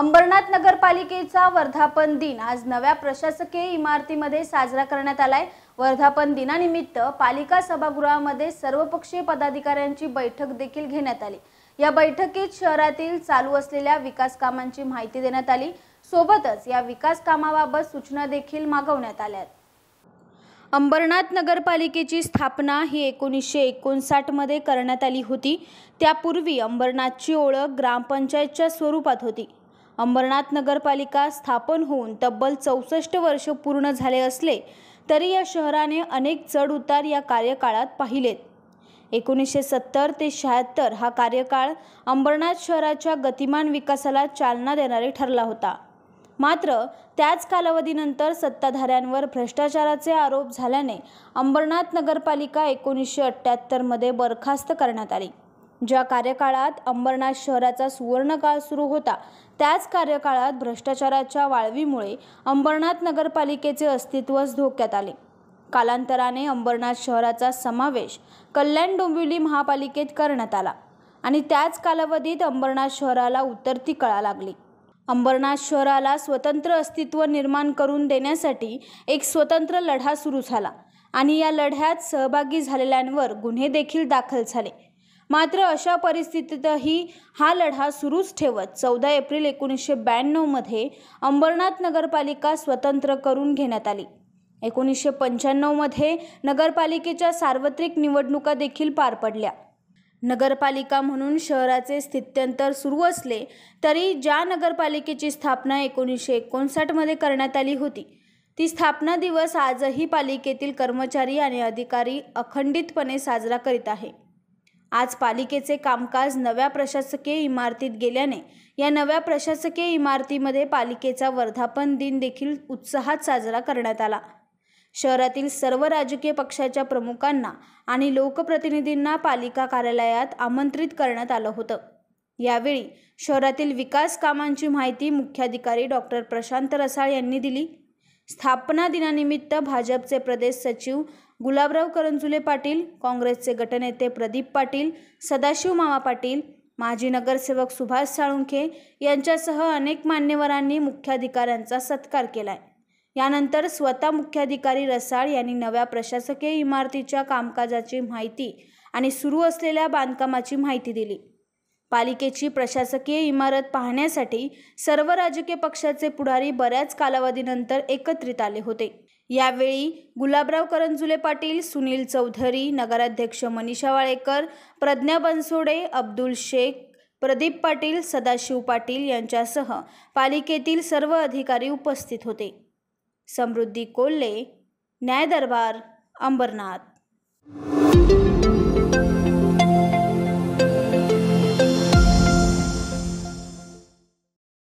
अंबरनाथ नगरपालिकेचा वर्धापन दिन आज नव्या प्रशासकीय इमारतीमध्ये साजरा करण्यात आलाय वर्धापन दिनानिमित्त पालिका सभागृहामध्ये सर्वपक्षीय पदाधिकाऱ्यांची बैठक देखील घेण्यात आली या बैठकीत शहरातील चालू असलेल्या विकास कामांची माहिती देण्यात आली सोबतच या विकास कामाबाबत सूचना देखील मागवण्यात आल्या अंबरनाथ नगरपालिकेची स्थापना ही एकोणीसशे एकोणसाठमध्ये करण्यात आली होती त्यापूर्वी अंबरनाथची ओळख ग्रामपंचायतच्या स्वरूपात होती अंबरनाथ नगरपालिका स्थापन होऊन तब्बल चौसष्ट वर्ष पूर्ण झाले असले तरी या शहराने अनेक चढउतार या कार्यकाळात पाहिलेत एकोणीसशे सत्तर ते शहात्तर हा कार्यकाळ अंबरनाथ शहराच्या गतिमान विकासाला चालना देणारे ठरला होता मात्र त्याच कालावधीनंतर सत्ताधाऱ्यांवर भ्रष्टाचाराचे आरोप झाल्याने अंबरनाथ नगरपालिका एकोणीसशे अठ्ठ्याहत्तरमध्ये बरखास्त करण्यात आली ज्या कार्यकाळात अंबरनाथ शहराचा सुवर्णकाळ सुरू होता त्याच कार्यकाळात भ्रष्टाचाराच्या वाळवीमुळे अंबरनाथ नगरपालिकेचे अस्तित्वच धोक्यात आले कालांतराने अंबरनाथ शहराचा समावेश कल्याण डोंबिवली महापालिकेत करण्यात आला आणि त्याच कालावधीत अंबरनाथ शहराला उतरती कळा लागली अंबरनाथ शहराला स्वतंत्र अस्तित्व निर्माण करून देण्यासाठी एक स्वतंत्र लढा सुरू झाला आणि या लढ्यात सहभागी झालेल्यांवर गुन्हे देखील दाखल झाले मात्र अशा परिस्थितीतही हा लढा सुरूच ठेवत चौदा एप्रिल एकोणीसशे ब्याण्णवमध्ये अंबरनाथ नगरपालिका स्वतंत्र करून घेण्यात आली एकोणीसशे पंच्याण्णवमध्ये नगरपालिकेच्या सार्वत्रिक निवडणुका देखील पार पडल्या नगरपालिका म्हणून शहराचे स्थित्यंतर सुरू असले तरी ज्या नगरपालिकेची स्थापना एकोणीसशे एकोणसाठमध्ये करण्यात आली होती ती स्थापना दिवस आजही पालिकेतील कर्मचारी आणि अधिकारी अखंडितपणे साजरा करीत आहे आज पालिकेचे कामकाज नव्या प्रशासकीय इमारतीत गेल्याने या नव्या प्रशासकीय इमारतीमध्ये पालिकेचा वर्धापन दिन देखील उत्साहात साजरा करण्यात आला शहरातील सर्व राजकीय पक्षाच्या प्रमुखांना आणि लोकप्रतिनिधींना पालिका कार्यालयात आमंत्रित करण्यात आलं होतं यावेळी शहरातील विकास कामांची माहिती मुख्याधिकारी डॉक्टर प्रशांत रसाळ यांनी दिली स्थापना दिनानिमित्त भाजपचे प्रदेश सचिव गुलाबराव करंजुले पाटील काँग्रेसचे गटनेते प्रदीप पाटील सदाशिव मामा पाटील माजी नगरसेवक सुभाष साळुंखे यांच्यासह अनेक मान्यवरांनी मुख्याधिकाऱ्यांचा सत्कार केलाय यानंतर स्वतः मुख्याधिकारी रसाळ यांनी नव्या प्रशासकीय इमारतीच्या कामकाजाची माहिती आणि सुरू असलेल्या बांधकामाची माहिती दिली पालिकेची प्रशासकीय इमारत पाहण्यासाठी सर्व राजकीय पक्षाचे पुढारी बऱ्याच कालावधीनंतर एकत्रित आले होते यावेळी गुलाबराव करंजुले पाटील सुनील चौधरी नगराध्यक्ष मनीषा वाळेकर प्रज्ञा बनसोडे अब्दुल शेख प्रदीप पाटील सदाशिव पाटील यांच्यासह पालिकेतील सर्व अधिकारी उपस्थित होते समृद्धी कोल्हे न्यायदरबार अंबरनाथ